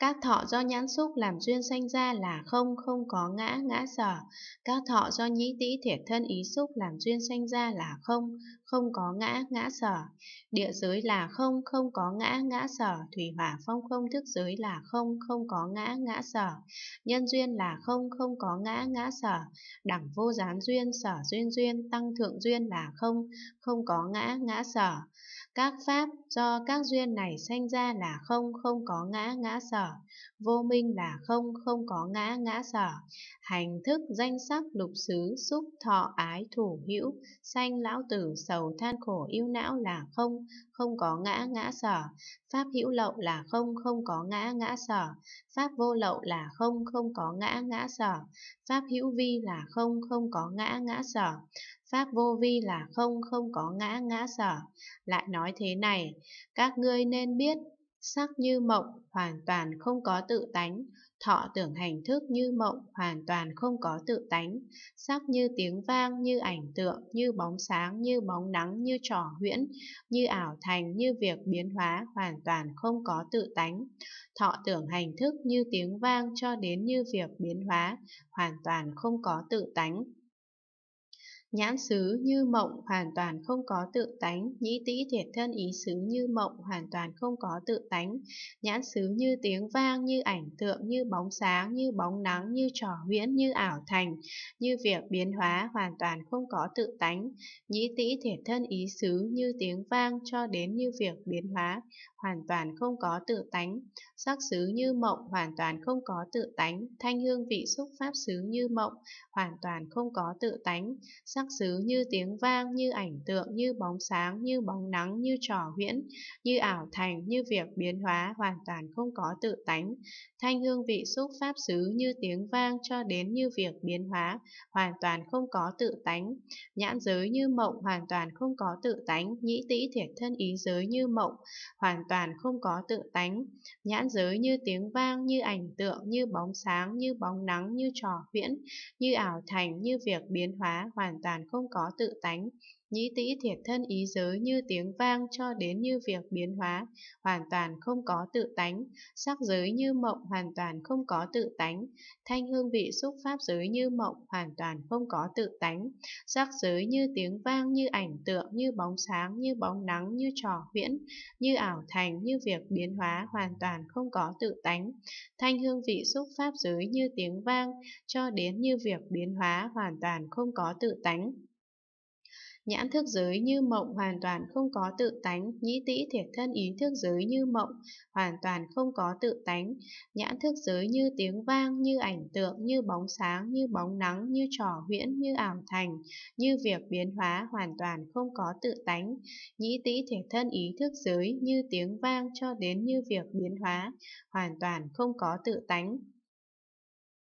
Các thọ do nhãn xúc làm duyên sanh ra là không, không có ngã, ngã sở. Các thọ do nhĩ tĩ thể thân ý xúc làm duyên sanh ra là không, không có ngã, ngã sở. Địa giới là không, không có ngã, ngã sở. Thủy hỏa phong không thức giới là không, không có ngã, ngã sở. Nhân duyên là không, không có ngã, ngã sở. Đẳng vô gián duyên, sở duyên duyên, tăng thượng duyên là không, không có ngã, ngã sở. Các pháp do các duyên này sanh ra là không, không có ngã, ngã sở vô minh là không, không có ngã ngã sở, hành thức danh sắc lục xứ xúc thọ ái thủ hữu, sanh lão tử sầu than khổ yêu não là không, không có ngã ngã sở, pháp hữu lậu là không, không có ngã ngã sở, pháp vô lậu là không, không có ngã ngã sở, pháp hữu vi là không, không có ngã ngã sở, pháp vô vi là không, không có ngã ngã sở. Lại nói thế này, các ngươi nên biết Sắc như mộng, hoàn toàn không có tự tánh. Thọ tưởng hành thức như mộng, hoàn toàn không có tự tánh. Sắc như tiếng vang, như ảnh tượng, như bóng sáng, như bóng nắng, như trò huyễn, như ảo thành, như việc biến hóa, hoàn toàn không có tự tánh. Thọ tưởng hành thức như tiếng vang cho đến như việc biến hóa, hoàn toàn không có tự tánh. Nhãn xứ như mộng hoàn toàn không có tự tánh, nhĩ tĩ thiệt thân ý xứ như mộng hoàn toàn không có tự tánh, nhãn xứ như tiếng vang, như ảnh tượng, như bóng sáng, như bóng nắng, như trò huyễn, như ảo thành, như việc biến hóa hoàn toàn không có tự tánh, nhĩ tĩ thiệt thân ý xứ như tiếng vang cho đến như việc biến hóa, hoàn toàn không có tự tánh, sắc xứ như mộng hoàn toàn không có tự tánh, thanh hương vị xúc pháp xứ như mộng hoàn toàn không có tự tánh, sắc sắc xứ như tiếng vang, như ảnh tượng, như bóng sáng, như bóng nắng, như trò huyễn, như ảo thành, như việc biến hóa, hoàn toàn không có tự tánh. Thanh hương vị xúc pháp xứ như tiếng vang cho đến như việc biến hóa, hoàn toàn không có tự tánh. Nhãn giới như mộng, hoàn toàn không có tự tánh. Nhĩ tĩ thiệt thân ý giới như mộng, hoàn toàn không có tự tánh. Nhãn giới như tiếng vang, như ảnh tượng, như bóng sáng, như bóng nắng, như trò huyễn, như ảo thành, như việc biến hóa, hoàn toàn giản không có tự tánh, nhĩ tĩ thiệt thân ý giới như tiếng vang cho đến như việc biến hóa, hoàn toàn không có tự tánh, sắc giới như mộng hoàn toàn không có tự tánh, thanh hương vị xúc pháp giới như mộng hoàn toàn không có tự tánh, sắc giới như tiếng vang như ảnh tượng như bóng sáng như bóng nắng như trò huyễn, như ảo thành như việc biến hóa hoàn toàn không có tự tánh, thanh hương vị xúc pháp giới như tiếng vang cho đến như việc biến hóa hoàn toàn không có tự tánh. Nhãn thức giới như mộng hoàn toàn không có tự tánh, nhĩ tĩ thiệt thân ý thức giới như mộng, hoàn toàn không có tự tánh. Nhãn thức giới như tiếng vang, như ảnh tượng, như bóng sáng, như bóng nắng, như trò huyễn, như ảo thành, như việc biến hóa, hoàn toàn không có tự tánh. Nhĩ tĩ thiệt thân ý thức giới như tiếng vang cho đến như việc biến hóa, hoàn toàn không có tự tánh.